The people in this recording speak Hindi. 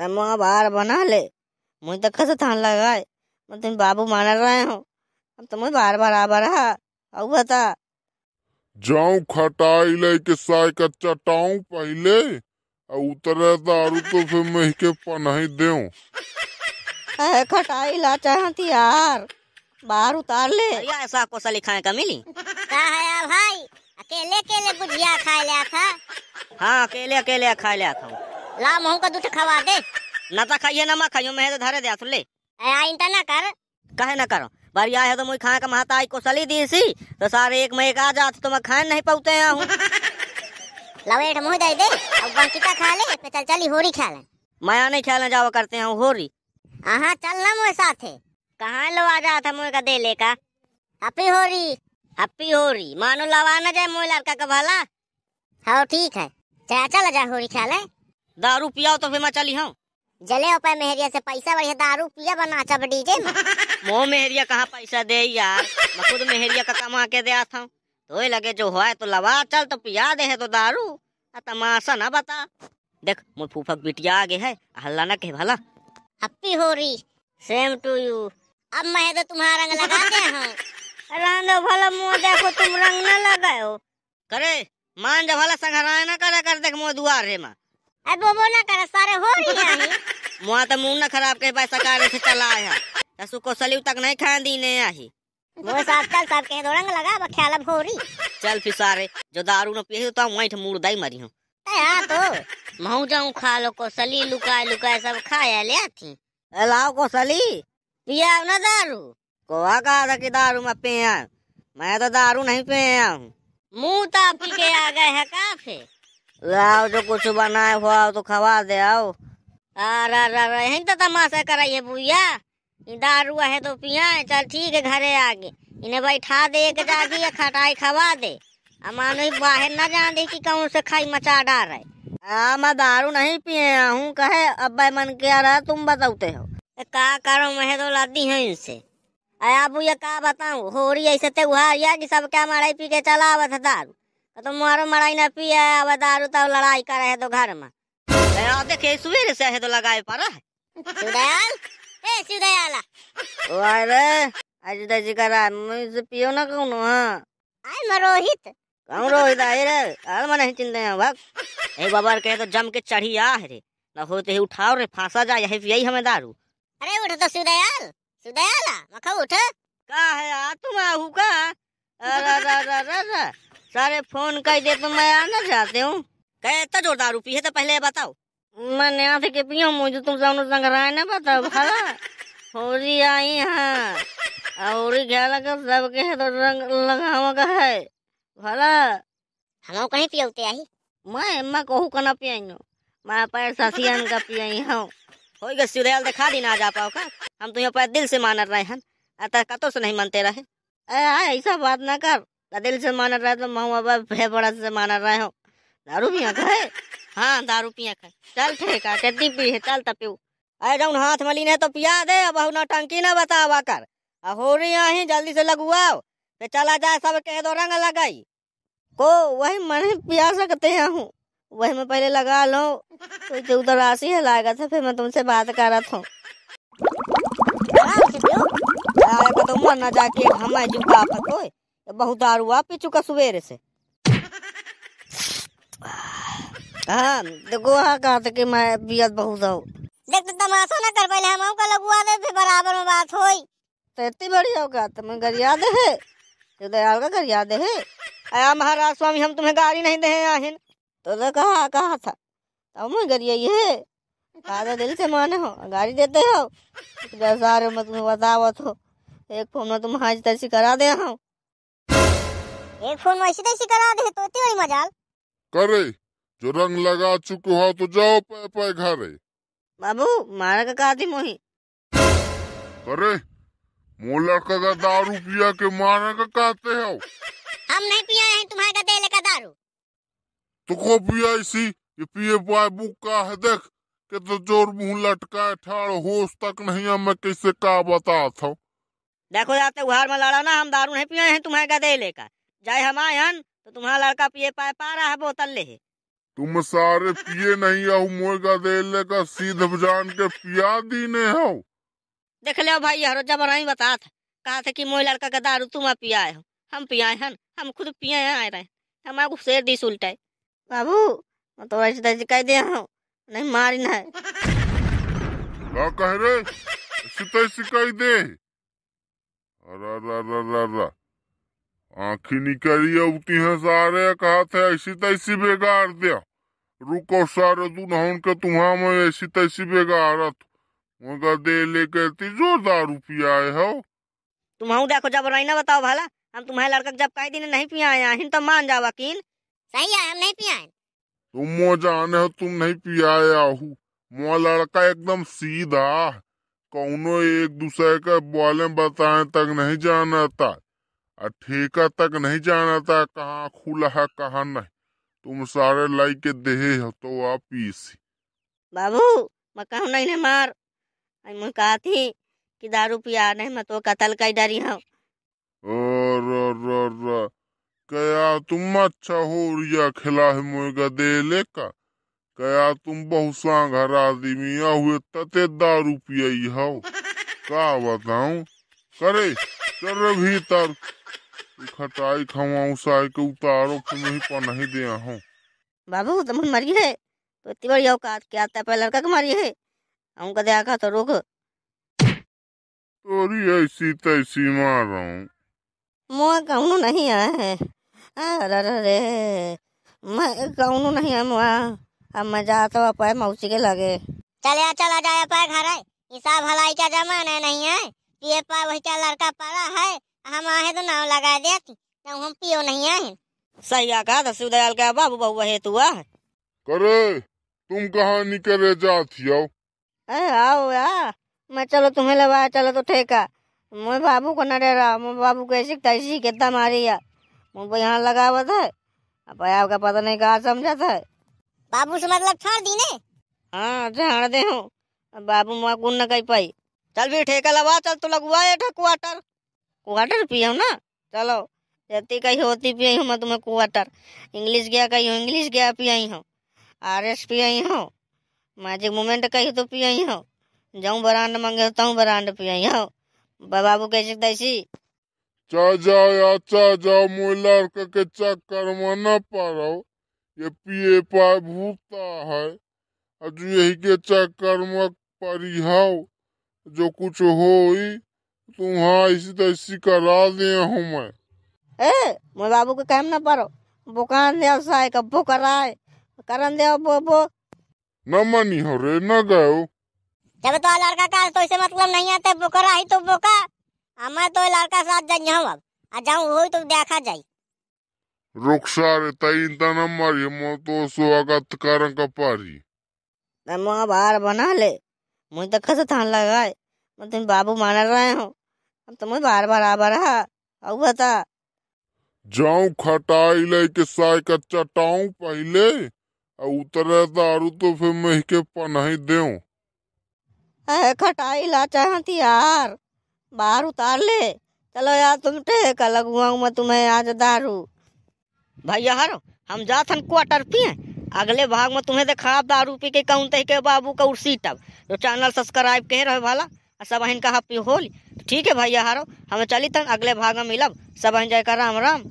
वहाँ बाहर बना ले मुझे तो से थान लगाए मैं तुम बाबू मान रहे हो अब तुम्हें बार बार आ रहा अब बता जाऊं खटाई लेके साय का चटाऊं पहले और उतरे दारू तो फिर मैं के पनाही दे खटाई ला चाहती यार बाहर उतार ले ऐसा को सली खाए का मिली का है भाई अकेले अकेले बुझिया खा लिया था हाँ अकेले अकेले खा लिया था ला मोह का दूध खावा दे ना तो खाइए ना मा खाइयो मैं तो धरे दे सुन ले आई आइंदा ना कर कहे ना करो बार बारी है तो मुझे खाए का महाता आई को सली दी सी तो सारे एक में एक आ जाते तो मैं खाए नहीं पाते हैं हूँ लवेट मुँह दे दे अब बाकिता खा ले फिर चल चली होरी खा ले माया नहीं खेलने जावा करते हैं होरी हाँ चल ना मुझे साथ है कहाँ लो आ जाता मुझे का दे ले का अपी होरी अपी होरी मानो लवा ना जाए मुझे लड़का का भला हाँ ठीक है चल चल जा होरी खा ले दारू पियाओ तो फिर मैं चली हूँ जले हो पाए मेहरिया से पैसा बढ़िया दारू पिया बना चब अच्छा डीजे मो मेहरिया कहा पैसा दे यार मैं खुद मेहरिया का कमा के दिया था हूँ तो लगे जो हुआ तो लवा चल तो पिया दे है तो दारू तमाशा ना बता देख मोर फूफक बिटिया आगे है हल्ला ना के भला हप्पी हो रही सेम टू यू अब मैं तो तुम्हारा रंग लगा दे हूँ रंग भला मुँह देखो तुम रंग ना लगाओ करे मान जा भला संघराय ना करे कर देख मोह दुआ रे माँ अब वो ना कर सारे हो रही है मुआ तो मुंह ना खराब के पैसा कार से चला आया ससु को सलीव तक नहीं खा दी ने आही वो साथ कल सब के दोरंग लगा बख्याल ख्याल अब हो रही चल फिर सारे जो दारू न पिए तो हम वहीं मुड़ दई मरी हूं हां तो महू जाऊं खा लो को सली लुकाए लुकाए सब खाया ले आती ए लाओ सली पिया ना दारू कोआ का था कि दारू में पिया मैं तो दारू नहीं पिया हूं मुंह ताप तो के आ गए है काफे लाओ जो कुछ बनाए हो आओ तो खवा दे आओ अरे हाँ, अरे यहीं तो तमाशा कराइए भूया दारू है तो पिया चल ठीक है घरे आगे इन्हें बैठा दे एक जागी या खटाई खवा दे मानो बाहर ना जान दे कि कौन से खाई मचा डाल रहे हाँ मैं दारू नहीं पिए हूँ कहे अब भाई मन क्या रहा तुम बताते हो का करो मैं तो लाती है इनसे अरे अबू ये का बताऊँ हो रही ऐसे त्योहार या कि सब क्या मारा पी के चला आवत दारू तो मारो मराई ना पिए अब दारू तब लड़ाई करे है तो घर में देखे सवेरे से है तो लगाए पर है सुदयाल ए सुदयाला अरे आज तो जिकरा मुझे पियो ना कौन हां आय मैं रोहित कौन रोहित आय रे आल मने चिंता है भाग ए बाबा कहे तो जम के चढ़ी आ रे ना होते ही उठाओ रे फांसा जाए यही पिए हमें दारू अरे उठ तो सुदयाल सुदयाल मखा उठ का है आ तुम आहू का अरे अरे अरे सारे फोन कर दे तो मैं आना चाहते हूँ कहता जो दारू पी है तो पहले बताओ मैं यहाँ से पियो मुझे तुम सामने है ना बताओ खाला रही आई यहाँ और क्या लगा सबके है तो रंग लगावा का है भला हम कहीं पियोते आई मैं मैं कहू कना पियाई मैं पैर सियान का पियाई हूँ हो गया सीरियल दिखा दी ना जा पाओ का हम तुम्हें तो पैर दिल से मान रहे हैं अतः कतो से नहीं मानते रहे ऐसा बात ना कर दिल से मान रहा तो माँ बाबा भय बड़ा से मान रहे हो दारू पिया खाए हाँ दारू पिया खाए चल ठीक है कितनी पी है चल तब तो पीऊ अरे जौन हाथ मलिन है तो पिया दे अब ना टंकी ना बतावा कर हो रही आही जल्दी से लगवाओ फिर तो चला जाए सब कह दो रंग लगाई को वही मन पिया सकते हैं हूँ वही मैं पहले लगा लो तो उधर राशि है लागा था तो फिर मैं तुमसे बात कर रहा हूँ हाँ, तो मरना जाके हमें जुका फतोय तो बहुत दारुआ पी चुका सवेरे से हाँ देखो हाँ कहा था कि मैं बियत बहुत हूँ देख तो तमाशा ना कर पहले हम का लगवा दे फिर बराबर में बात होई तो इतनी बढ़िया हो होगा तुम्हें घर याद है तो दयाल का घर याद है आया महाराज स्वामी हम तुम्हें गाड़ी नहीं दे आहिन तो दे कहा कहा था तब मैं यही है कहा दिल से माने हो गाड़ी देते हो जैसा मत तुम्हें बतावत हो एक फोन में तुम हाज तरसी करा दे हूँ एक फोन में ऐसी तैसी करा दे तो इतनी बड़ी मजाल करे जो रंग लगा चुको हो तो जाओ पे पे घरे बाबू मारा का कादी मोही करे मोला का का दारू पिया के मारा का कहते हो हम नहीं पिया है तुम्हारे का तेल का दारू तो को पिया इसी ये पिए बाय बुक का है देख के तो जोर मुंह लटका ठाड़ होश तक नहीं है मैं कैसे का बता था देखो जाते उहार में लड़ा ना हम दारू नहीं पिए हैं तुम्हारे का दे लेकर जाए हमायन तो तुम्हारा लड़का पिए पाए पा रहा है बोतल ले तुम सारे पिए नहीं आओ हो का देले का सीध जान के पिया दी ने हो देख लो भाई हर जब नहीं बता था कहा था कि मोई लड़का का दारू तुम पियाए हो हम पियाए हन हम खुद पिए हैं आए रहे हमारे को शेर दी सुलटे बाबू मैं तो ऐसे दर्ज कह दिया हूँ नहीं मारी ना क्या कह रहे ऐसे तो सिकाई दे अरे अरे अरे अरे आंखें निकली उती है सारे कहा थे ऐसी तैसी बेकार दिया रुको सारे तू दुल्हन हाँ, के तुम्हा तो में ऐसी तैसी बेकार मगर दे लेके जोरदार रुपया आए हो तुम हूँ देखो जब रही ना बताओ भला हम तुम्हारे लड़का जब कई दिन नहीं पिया आए तो मान जाओ वकील सही है हम नहीं पिया तुम मो जाने हो तुम नहीं पिया आहू मो लड़का एकदम सीधा कौनो एक दूसरे के बोले बताए तक नहीं जाना था और ठेका तक नहीं जाना था कहाँ खुला है कहाँ नहीं तुम सारे लाई के दे हो तो आप इसी बाबू मैं कहूँ नहीं ना मार मैं कहा थी कि दारू पिया नहीं मैं तो कतल का ही डरी हूँ क्या तुम अच्छा हो रिया खिला है मुर्गा दे लेकर कया तुम बहुत घर आदमी हुए तते दारू पिया हो का बताऊ करे चल रही तारू खटाई खवाऊं साई के उतारो फिर नहीं पर नहीं दे हूं बाबू तुम मरी है तो इतनी बड़ी औकात के आता है लड़का के मारी है हम कदे आका तो रोक तोरी ऐसी तैसी मार रहा हूँ मुआ कहूँ नहीं आए है अरे अरे मैं कहूँ नहीं है मुआ अब मैं जाता हूँ पाए मौसी के लगे चले चला जाए पाए घर है हिसाब हलाई का जमाना नहीं है ये पाए वही लड़का पड़ा है हम आहे तो नाव लगा देती तो हम पियो नहीं आए सही आका दस्यु दयाल का बाबू बहु है तू आ करे तुम कहा निकले जाती हो अरे आओ यार मैं चलो तुम्हें लगा चलो तो ठेका मैं बाबू को न डे रहा मैं बाबू को ऐसी तैसी कितना मारी है मुझे यहाँ लगावत है अब आपका पता नहीं कहा समझत है बाबू से मतलब छोड़ दी ने हाँ झाड़ दे हूँ बाबू माँ कौन न कही पाई चल भी ठेका लगा चल तो लगवा है क्वार्टर क्वार्टर पियो ना चलो जति कही होती पियई हूँ मैं तुम्हें क्वार्टर इंग्लिश गया कही हूँ इंग्लिश गया पियई हूँ आर एस पियई हूँ मैजिक मोमेंट कही तो पियई हूँ जाऊँ ब्रांड मंगे तहूँ ब्रांड पियई हूँ बाबू कैसे दैसी चा जाओ या चा जाओ मुझे लड़के के चक्कर में न पड़ो ये पिए पाए भूखता है अजू यही के चक्कर में पड़ी हो जो कुछ हो ही तुम्हारा ऐसी तैसी करा दिया हूँ मैं ए मैं बाबू को कहम ना पारो बुकान दे कराए करन दे बो बो न मनी हो रे न गयो जब तो लड़का का तो इसे मतलब नहीं आते ही तो हमें तो लड़का साथ हम अब आ जाऊं तो देखा तई तो मो तो स्वागत करन का पारी मैं बना ले मुझे तो खस थान लगाए मैं तुम बाबू मान रहे हूँ अब तुम्हें तो बार बार आ बारा अब बता जाऊं खटाई लेके साय का चटाऊं पहले और उतरे दारू तो फिर मह के पनाही दे खटाई ला चाहती यार बाहर उतार ले चलो यार तुम टेक लगवाऊं मैं तुम्हें आज दारू भैया हर हम जात हन क्वार्टर पिए अगले भाग में तुम्हें देखा दारू पी के कौन तह के बाबू का उसी तब जो चैनल सब्सक्राइब कह रहे भाला सब हिनका हप्पी होली ठीक है भैया हारो हमें चली तक अगले भाग में मिलब सब एंजॉय कर राम राम